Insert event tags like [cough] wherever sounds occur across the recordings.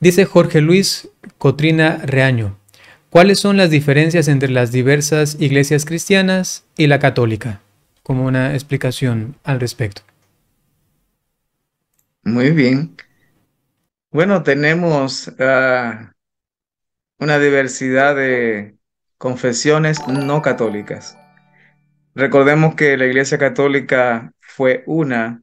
Dice Jorge Luis Cotrina Reaño, ¿cuáles son las diferencias entre las diversas iglesias cristianas y la católica? Como una explicación al respecto. Muy bien. Bueno, tenemos ah, una diversidad de confesiones no católicas. Recordemos que la Iglesia Católica fue una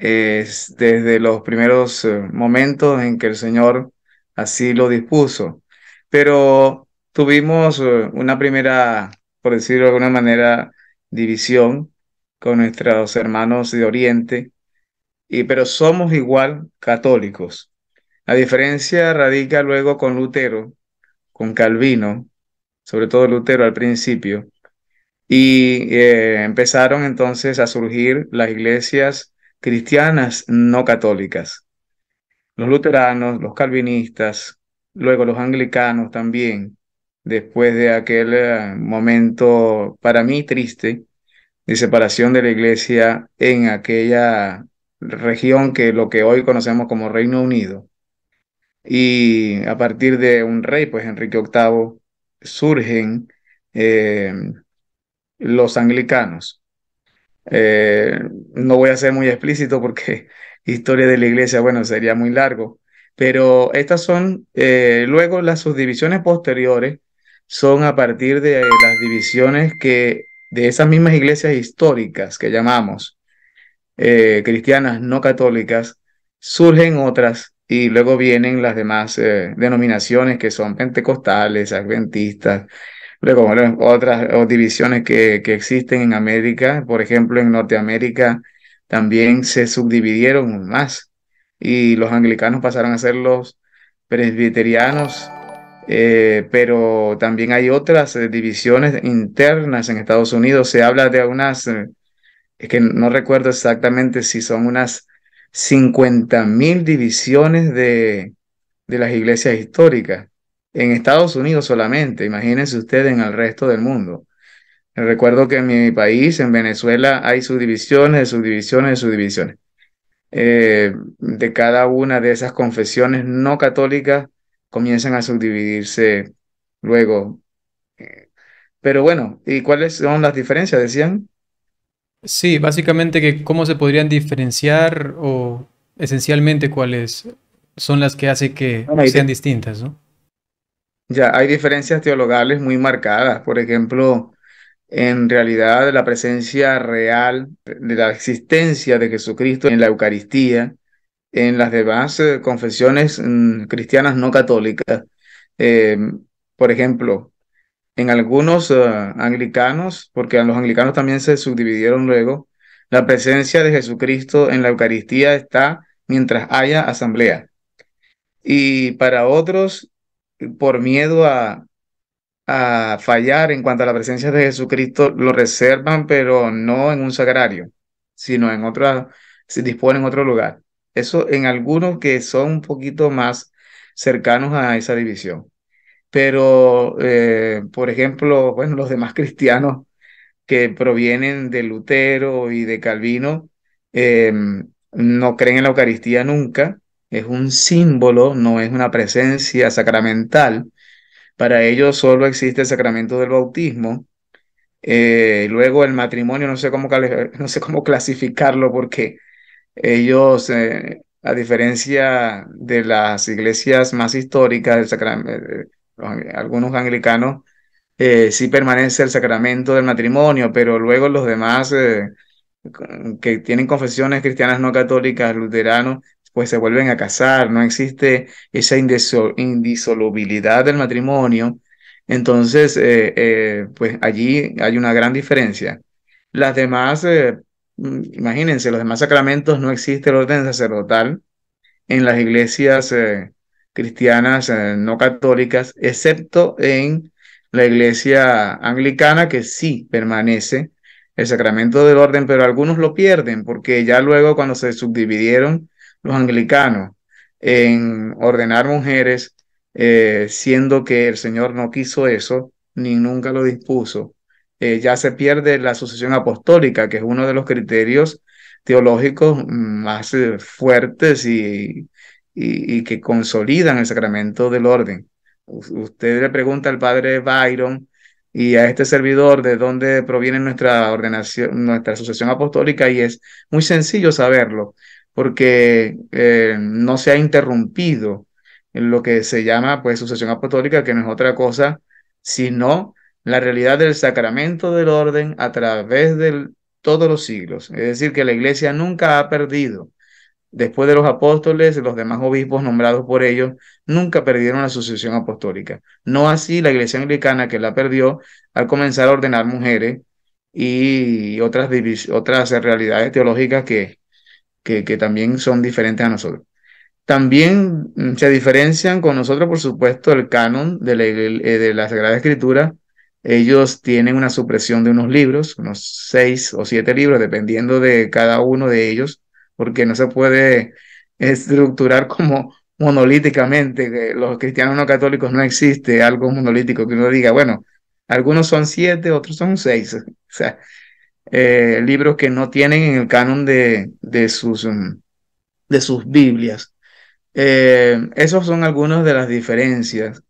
es desde los primeros eh, momentos en que el Señor así lo dispuso. Pero tuvimos eh, una primera, por decirlo de alguna manera, división con nuestros hermanos de Oriente, y, pero somos igual católicos. La diferencia radica luego con Lutero, con Calvino, sobre todo Lutero al principio, y eh, empezaron entonces a surgir las iglesias cristianas no católicas, los luteranos, los calvinistas, luego los anglicanos también, después de aquel eh, momento para mí triste de separación de la iglesia en aquella región que lo que hoy conocemos como Reino Unido. Y a partir de un rey, pues Enrique VIII, surgen eh, los anglicanos. Eh, no voy a ser muy explícito porque [laughs] historia de la iglesia, bueno, sería muy largo, pero estas son, eh, luego las subdivisiones posteriores son a partir de las divisiones que de esas mismas iglesias históricas que llamamos eh, cristianas no católicas, surgen otras y luego vienen las demás denominaciones que son pentecostales, adventistas, como las otras divisiones que, que existen en América, por ejemplo, en Norteamérica también se subdividieron más y los anglicanos pasaron a ser los presbiterianos, eh, pero también hay otras eh, divisiones internas en Estados Unidos. Se habla de unas, eh, es que no recuerdo exactamente si son unas 50 mil divisiones de, de las iglesias históricas en Estados Unidos solamente, imagínense ustedes en el resto del mundo. Recuerdo que en mi país, en Venezuela, hay subdivisiones, subdivisiones, subdivisiones. Eh, de cada una de esas confesiones no católicas comienzan a subdividirse luego. Pero bueno, ¿y cuáles son las diferencias, decían? Sí, básicamente que cómo se podrían diferenciar o esencialmente cuáles son las que hace que sean distintas, ¿no? ya hay diferencias teologales muy marcadas. Por ejemplo, en realidad la presencia real de la existencia de Jesucristo en la Eucaristía, en las demás eh, confesiones mm, cristianas no católicas. Em, por ejemplo, en algunos eh, anglicanos, porque los anglicanos también se subdividieron luego, la presencia de Jesucristo en la Eucaristía está mientras haya asamblea. Y para otros, por miedo a, fallar en cuanto a la presencia de Jesucristo, lo reservan, pero no en un sagrario, sino en otra, se dispone en otro lugar. Eso en algunos que son un poquito más cercanos a esa división. Pero, eh, por ejemplo, bueno, los demás cristianos que provienen de Lutero y de Calvino eh, no creen en la Eucaristía nunca es un símbolo, no es una presencia sacramental. Para ellos solo existe el sacramento del bautismo. Eh, luego el matrimonio, no sé cómo, [laughs] no sé cómo clasificarlo porque ellos, eh, a diferencia de las iglesias más históricas, eh, algunos anglicanos, sí permanece el sacramento del matrimonio, pero luego los demás que tienen confesiones cristianas no católicas, luteranos, pues se vuelven a casar, no existe esa indisolubilidad del matrimonio. Entonces, eh, eh, pues allí hay una gran diferencia. Las demás, eh, mm, imagínense, los demás sacramentos no existe el orden sacerdotal en las iglesias cristianas no católicas, excepto en la iglesia anglicana que sí permanece el sacramento del orden, pero algunos lo pierden porque ya luego cuando se subdividieron los anglicanos en ordenar mujeres, eh, siendo que el Señor no quiso eso ni nunca lo dispuso. Eh, ya se pierde la sucesión apostólica, que es uno de los criterios teológicos más eh, fuertes y, y, que consolidan el sacramento del orden. usted le pregunta al padre Byron y a este servidor de dónde proviene nuestra ordenación, nuestra sucesión apostólica, y es muy sencillo saberlo porque eh, no se ha interrumpido en lo que se llama pues sucesión apostólica, que no es otra cosa sino la realidad del sacramento del orden a través de todos los siglos. Es decir, que la iglesia nunca ha perdido. Después de los apóstoles, los demás obispos nombrados por ellos, nunca perdieron la sucesión apostólica. No así la iglesia anglicana que la perdió al comenzar a ordenar mujeres y otras, otras realidades teológicas que que, también son diferentes a nosotros. También mm, se diferencian con nosotros, por supuesto, el canon de la, eh, de la Sagrada Escritura. Ellos tienen una supresión de unos libros, unos seis o siete libros, dependiendo de cada uno de ellos, porque no se puede estructurar [laughs] como monolíticamente. Los cristianos no católicos no existe algo monolítico que uno diga, bueno, algunos son siete, otros son seis. [laughs] O sea, eh, libros que no tienen en el canon de, de, sus, mm, de sus Biblias. Eh, esos son algunos de las diferencias.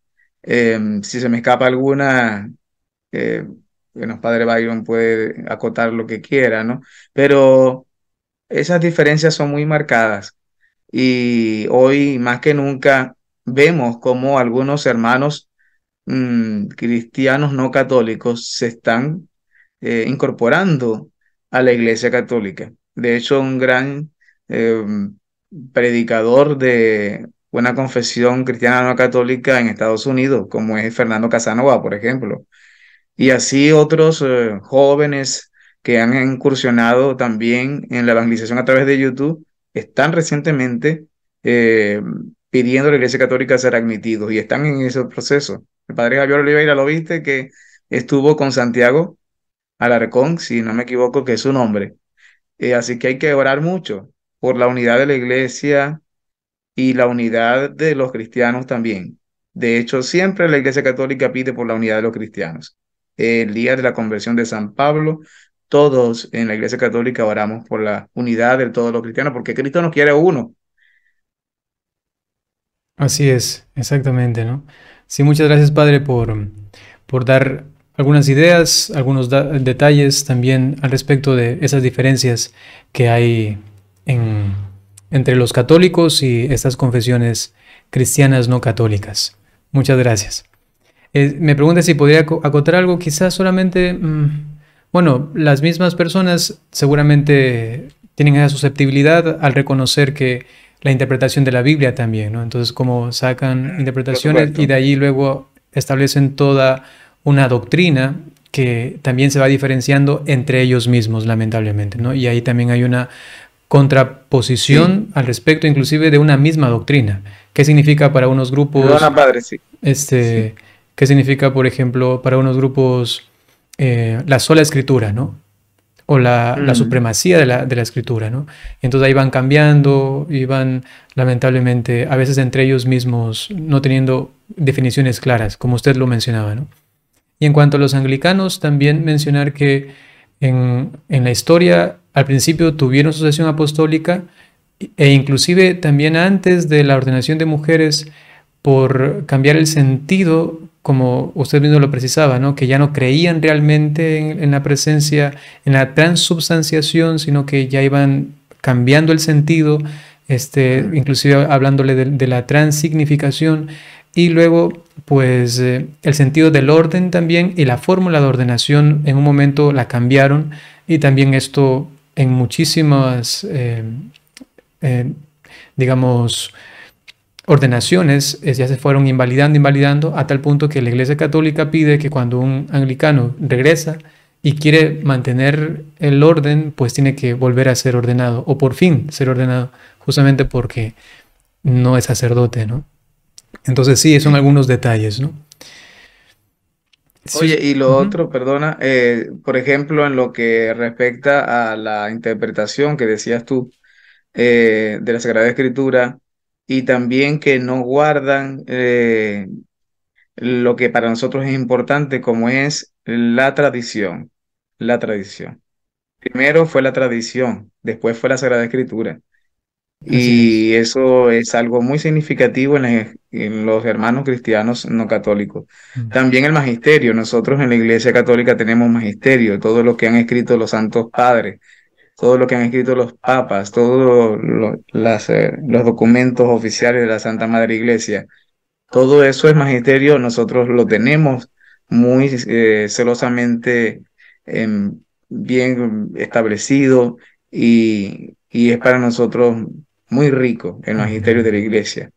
Eh, si se me escapa alguna, eh, bueno, Padre Byron puede acotar lo que quiera, ¿no? Pero esas diferencias son muy marcadas y hoy más que nunca vemos cómo algunos hermanos mm, cristianos no católicos se están eh, incorporando a la Iglesia Católica. De hecho, un gran eh, predicador de una confesión cristiana no católica en Estados Unidos, como es Fernando Casanova, por ejemplo. Y así otros eh, jóvenes que han incursionado también en la evangelización a través de YouTube están recientemente pidiendo a la Iglesia Católica ser admitidos y están en ese proceso. El padre Javier Oliveira lo viste que estuvo con Santiago Alarcón, si no me equivoco, que es su nombre. Eh, así que hay que orar mucho por la unidad de la iglesia y la unidad de los cristianos también. De hecho, siempre la iglesia católica pide por la unidad de los cristianos. El día de la conversión de San Pablo, todos en la iglesia católica oramos por la unidad de todos los cristianos, porque Cristo nos quiere uno. Así es, exactamente, ¿no? Sí, muchas gracias, Padre, por, por dar algunas ideas, algunos detalles también al respecto de esas diferencias que hay en, entre los católicos y estas confesiones cristianas no católicas. Muchas gracias. Eh, me pregunta si podría acotar algo, quizás solamente, mm, bueno, las mismas personas seguramente tienen esa susceptibilidad al reconocer que la interpretación de la Biblia también, ¿no? Entonces, cómo sacan interpretaciones y de allí luego establecen toda una doctrina que también se va diferenciando entre ellos mismos, lamentablemente, ¿no? Y ahí también hay una contraposición al respecto, inclusive de una misma doctrina. ¿Qué significa para unos grupos? Perdona, padre, sí. Este, ¿Qué significa, por ejemplo, para unos grupos eh, la sola escritura, ¿no? O la, supremacía de la, de la, escritura, ¿no? Entonces ahí van cambiando y van, lamentablemente, a veces entre ellos mismos no teniendo definiciones claras, como usted lo mencionaba, ¿no? Y en cuanto a los anglicanos, también mencionar que en, la historia al principio tuvieron sucesión apostólica e inclusive también antes de la ordenación de mujeres por cambiar el sentido, como usted mismo lo precisaba, que ya no creían realmente en, la presencia, en la transubstanciación, sino que ya iban cambiando el sentido, este, inclusive hablándole de, de la transignificación. Y luego, pues eh, el sentido del orden también y la fórmula de ordenación en un momento la cambiaron y también esto en muchísimas, eh, eh, digamos, ordenaciones ya se fueron invalidando, invalidando, a tal punto que la Iglesia Católica pide que cuando un anglicano regresa y quiere mantener el orden, pues tiene que volver a ser ordenado, o por fin ser ordenado, justamente porque no es sacerdote, ¿no? Entonces sí, son algunos detalles, ¿no? Oye, y lo otro, perdona, eh, por ejemplo, en lo que respecta a la interpretación que decías tú eh, de la Sagrada Escritura y también que no guardan eh, lo que para nosotros es importante como es la tradición, la tradición. Primero fue la tradición, después fue la Sagrada Escritura y eso es algo muy significativo en, e-, los hermanos cristianos no católicos. También el magisterio. Nosotros en la Iglesia Católica tenemos magisterio, todo lo que han escrito los santos padres, todo lo que han escrito los papas, todos eh, los documentos oficiales de la Santa Madre Iglesia. Todo eso es magisterio, nosotros lo tenemos muy eh, celosamente em, bien establecido y, y es para nosotros muy rico el magisterio de la iglesia.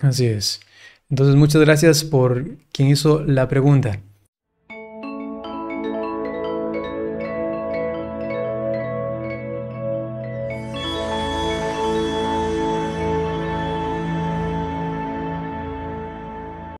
Así es. Entonces, muchas gracias por quien hizo la pregunta.